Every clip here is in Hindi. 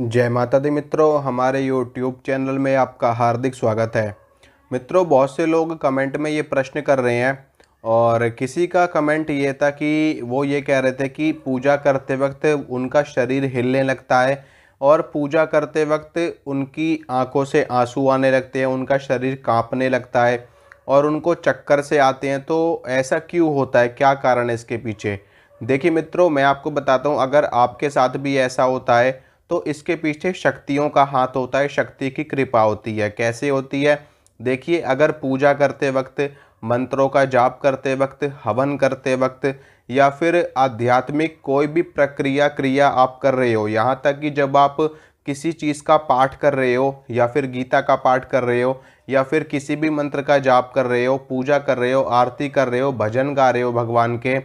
जय माता दी मित्रों हमारे यूट्यूब चैनल में आपका हार्दिक स्वागत है मित्रों बहुत से लोग कमेंट में ये प्रश्न कर रहे हैं और किसी का कमेंट ये था कि वो ये कह रहे थे कि पूजा करते वक्त उनका शरीर हिलने लगता है और पूजा करते वक्त उनकी आंखों से आंसू आने लगते हैं उनका शरीर कांपने लगता है और उनको चक्कर से आते हैं तो ऐसा क्यों होता है क्या कारण है इसके पीछे देखिए मित्रों मैं आपको बताता हूँ अगर आपके साथ भी ऐसा होता है तो इसके पीछे शक्तियों का हाथ होता है शक्ति की कृपा होती है कैसे होती है देखिए अगर पूजा करते वक्त मंत्रों का जाप करते वक्त हवन करते वक्त या फिर आध्यात्मिक कोई भी प्रक्रिया क्रिया आप कर रहे हो यहाँ तक कि जब आप किसी चीज़ का पाठ कर रहे हो या फिर गीता का पाठ कर रहे हो या फिर किसी भी मंत्र का जाप कर रहे हो पूजा कर रहे हो आरती कर रहे हो भजन गा रहे हो भगवान के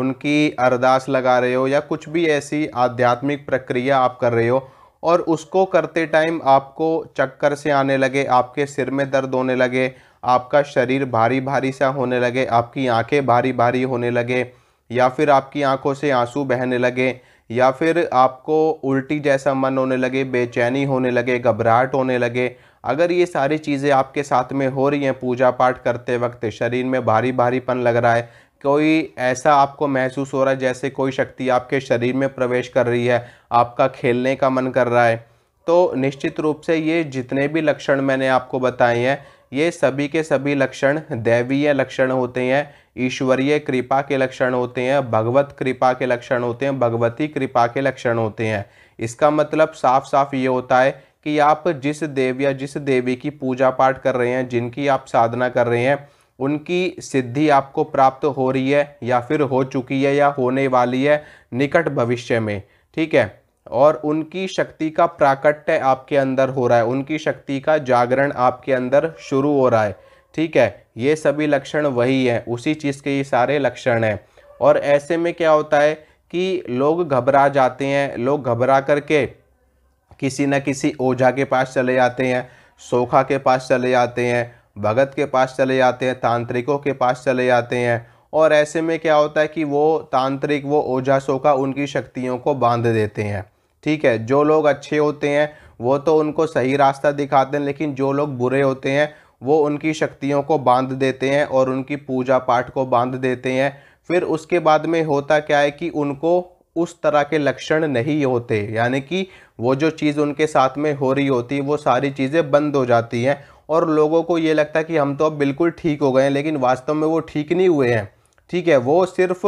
उनकी अरदास लगा रहे हो या कुछ भी ऐसी आध्यात्मिक प्रक्रिया आप कर रहे हो और उसको करते टाइम आपको चक्कर से आने लगे आपके सिर में दर्द होने लगे आपका शरीर भारी भारी सा होने लगे आपकी आंखें भारी भारी होने लगे या फिर आपकी आंखों से आंसू बहने लगे या फिर आपको उल्टी जैसा मन होने लगे बेचैनी होने लगे घबराहट होने लगे अगर ये सारी चीज़ें आपके साथ में हो रही हैं पूजा पाठ करते वक्त शरीर में भारी भारीपन लग रहा है कोई ऐसा आपको महसूस हो रहा है जैसे कोई शक्ति आपके शरीर में प्रवेश कर रही है आपका खेलने का मन कर रहा है तो निश्चित रूप से ये जितने भी लक्षण मैंने आपको बताए हैं ये सभी के सभी लक्षण दैवीय लक्षण होते हैं ईश्वरीय कृपा के लक्षण होते हैं भगवत कृपा के लक्षण होते हैं भगवती कृपा के लक्षण होते हैं इसका मतलब साफ साफ ये होता है कि आप जिस देव या जिस देवी की पूजा पाठ कर रहे हैं जिनकी आप साधना कर रहे हैं उनकी सिद्धि आपको प्राप्त हो रही है या फिर हो चुकी है या होने वाली है निकट भविष्य में ठीक है और उनकी शक्ति का प्राकट्य आपके अंदर हो रहा है उनकी शक्ति का जागरण आपके अंदर शुरू हो रहा है ठीक है ये सभी लक्षण वही हैं उसी चीज़ के ये सारे लक्षण हैं और ऐसे में क्या होता है कि लोग घबरा जाते हैं लोग घबरा करके किसी न किसी ओझा के पास चले जाते हैं सोखा के पास चले जाते हैं भगत के पास चले जाते हैं तांत्रिकों के पास चले जाते हैं और ऐसे में क्या होता है कि वो तांत्रिक वो ओझा सोखा उनकी शक्तियों को बांध देते हैं ठीक है जो लोग अच्छे होते हैं वो तो उनको सही रास्ता दिखाते हैं लेकिन जो लोग बुरे होते हैं वो उनकी शक्तियों को बांध देते हैं और उनकी पूजा पाठ को बांध देते हैं फिर उसके बाद में होता क्या है कि उनको उस तरह के लक्षण नहीं होते यानी कि वो जो चीज़ उनके साथ में हो रही होती है वो सारी चीज़ें बंद हो जाती हैं और लोगों को ये लगता है कि हम तो अब बिल्कुल ठीक हो गए हैं लेकिन वास्तव में वो ठीक नहीं हुए हैं ठीक है वो सिर्फ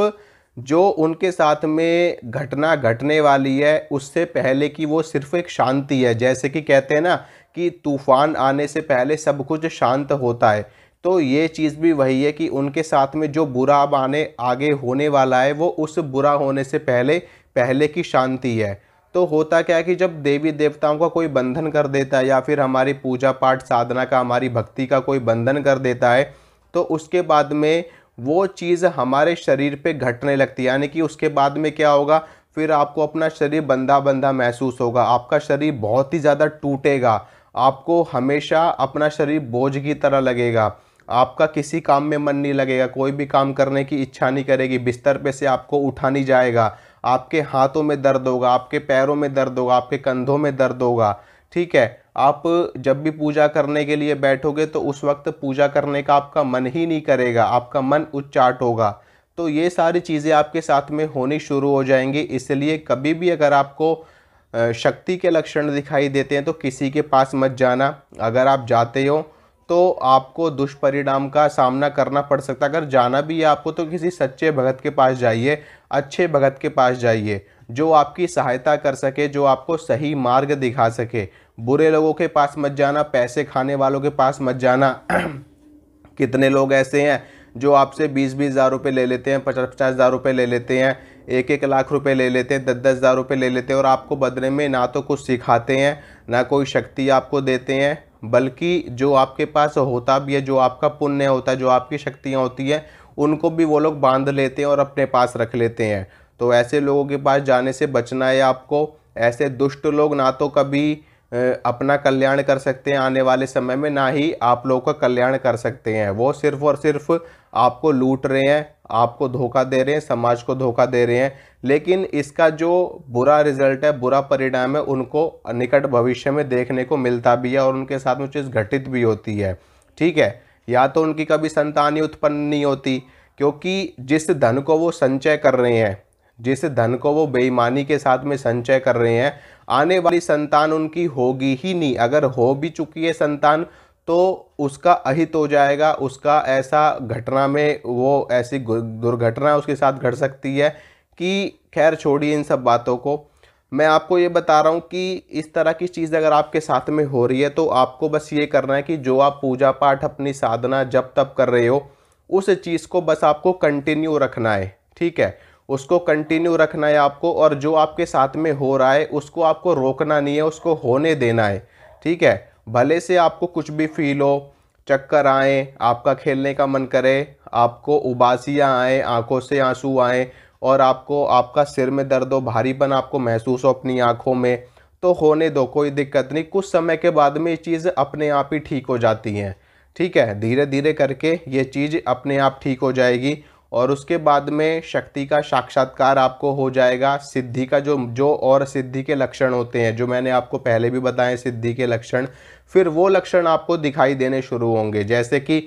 जो उनके साथ में घटना घटने वाली है उससे पहले की वो सिर्फ एक शांति है जैसे कि कहते हैं ना कि तूफान आने से पहले सब कुछ शांत होता है तो ये चीज़ भी वही है कि उनके साथ में जो बुरा अब आने आगे होने वाला है वो उस बुरा होने से पहले पहले की शांति है तो होता क्या है कि जब देवी देवताओं का कोई बंधन कर देता है या फिर हमारी पूजा पाठ साधना का हमारी भक्ति का कोई बंधन कर देता है तो उसके बाद में वो चीज़ हमारे शरीर पे घटने लगती है यानी कि उसके बाद में क्या होगा फिर आपको अपना शरीर बंधा बंधा महसूस होगा आपका शरीर बहुत ही ज़्यादा टूटेगा आपको हमेशा अपना शरीर बोझ की तरह लगेगा आपका किसी काम में मन नहीं लगेगा कोई भी काम करने की इच्छा नहीं करेगी बिस्तर पे से आपको उठा नहीं जाएगा आपके हाथों में दर्द होगा आपके पैरों में दर्द होगा आपके कंधों में दर्द होगा ठीक है आप जब भी पूजा करने के लिए बैठोगे तो उस वक्त पूजा करने का आपका मन ही नहीं करेगा आपका मन उच्चाट होगा तो ये सारी चीज़ें आपके साथ में होनी शुरू हो जाएंगी इसलिए कभी भी अगर आपको शक्ति के लक्षण दिखाई देते हैं तो किसी के पास मत जाना अगर आप जाते हो तो आपको दुष्परिणाम का सामना करना पड़ सकता अगर जाना भी है आपको तो किसी सच्चे भगत के पास जाइए अच्छे भगत के पास जाइए जो आपकी सहायता कर सके जो आपको सही मार्ग दिखा सके बुरे लोगों के पास मत जाना पैसे खाने वालों के पास मत जाना कितने लोग ऐसे हैं जो आपसे बीस बीस हज़ार रुपये ले लेते हैं पचास पचास हज़ार रुपये ले लेते हैं एक एक लाख रुपए ले लेते हैं दस दस हज़ार रुपये ले लेते हैं और आपको बदले में ना तो कुछ सिखाते हैं ना कोई शक्ति आपको देते हैं बल्कि जो आपके पास होता भी है जो आपका पुण्य होता है जो आपकी शक्तियाँ होती हैं उनको भी वो लोग बांध लेते हैं और अपने पास रख लेते हैं तो ऐसे लोगों के पास जाने से बचना है आपको ऐसे दुष्ट लोग ना तो कभी अपना कल्याण कर सकते हैं आने वाले समय में ना ही आप लोगों का कल्याण कर सकते हैं वो सिर्फ और सिर्फ आपको लूट रहे हैं आपको धोखा दे रहे हैं समाज को धोखा दे रहे हैं लेकिन इसका जो बुरा रिजल्ट है बुरा परिणाम है उनको निकट भविष्य में देखने को मिलता भी है और उनके साथ में चीज़ घटित भी होती है ठीक है या तो उनकी कभी संतान ही उत्पन्न नहीं होती क्योंकि जिस धन को वो संचय कर रहे हैं जिस धन को वो बेईमानी के साथ में संचय कर रहे हैं आने वाली संतान उनकी होगी ही नहीं अगर हो भी चुकी है संतान तो उसका अहित हो जाएगा उसका ऐसा घटना में वो ऐसी दुर्घटना उसके साथ घट सकती है कि खैर छोड़िए इन सब बातों को मैं आपको ये बता रहा हूँ कि इस तरह की चीज़ अगर आपके साथ में हो रही है तो आपको बस ये करना है कि जो आप पूजा पाठ अपनी साधना जब तब कर रहे हो उस चीज़ को बस आपको कंटिन्यू रखना है ठीक है उसको कंटिन्यू रखना है आपको और जो आपके साथ में हो रहा है उसको आपको रोकना नहीं है उसको होने देना है ठीक है भले से आपको कुछ भी फील हो चक्कर आए आपका खेलने का मन करे आपको उबासियाँ आए आंखों से आंसू आए और आपको आपका सिर में दर्द हो भारीपन आपको महसूस हो अपनी आँखों में तो होने दो कोई दिक्कत नहीं कुछ समय के बाद में ये चीज़ अपने आप ही ठीक हो जाती हैं ठीक है धीरे धीरे करके ये चीज़ अपने आप ठीक हो जाएगी और उसके बाद में शक्ति का साक्षात्कार आपको हो जाएगा सिद्धि का जो जो और सिद्धि के लक्षण होते हैं जो मैंने आपको पहले भी बताए सिद्धि के लक्षण फिर वो लक्षण आपको दिखाई देने शुरू होंगे जैसे कि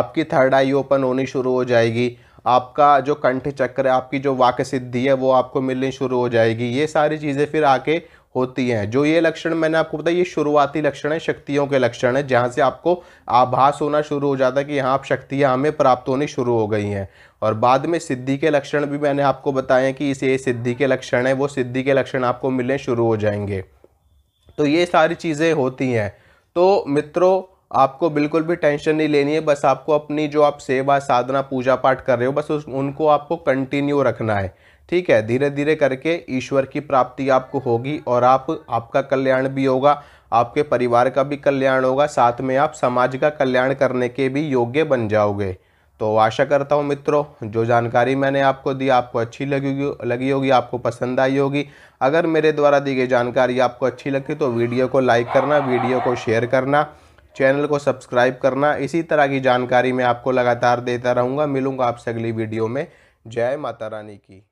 आपकी थर्ड आई ओपन होनी शुरू हो जाएगी आपका जो कंठ चक्र है आपकी जो वाक सिद्धि है वो आपको मिलनी शुरू हो जाएगी ये सारी चीज़ें फिर आके होती हैं जो ये लक्षण मैंने आपको बताया ये शुरुआती लक्षण है शक्तियों के लक्षण है जहाँ से आपको आभास होना शुरू हो जाता है कि यहाँ आप शक्तियाँ हमें प्राप्त होनी शुरू हो गई हैं और बाद में सिद्धि के लक्षण भी मैंने आपको बताए कि इसे सिद्धि के लक्षण है वो सिद्धि के लक्षण आपको मिलने शुरू हो जाएंगे तो ये सारी चीज़ें होती हैं तो मित्रों आपको बिल्कुल भी टेंशन नहीं लेनी है बस आपको अपनी जो आप सेवा साधना पूजा पाठ कर रहे हो बस उस उनको आपको कंटिन्यू रखना है ठीक है धीरे धीरे करके ईश्वर की प्राप्ति आपको होगी और आप आपका कल्याण भी होगा आपके परिवार का भी कल्याण होगा साथ में आप समाज का कल्याण करने के भी योग्य बन जाओगे तो आशा करता हूँ मित्रों जो जानकारी मैंने आपको दी आपको अच्छी लगी लगी होगी आपको पसंद आई होगी अगर मेरे द्वारा दी गई जानकारी आपको अच्छी लगी तो वीडियो को लाइक करना वीडियो को शेयर करना चैनल को सब्सक्राइब करना इसी तरह की जानकारी मैं आपको लगातार देता रहूँगा मिलूँगा आपसे अगली वीडियो में जय माता रानी की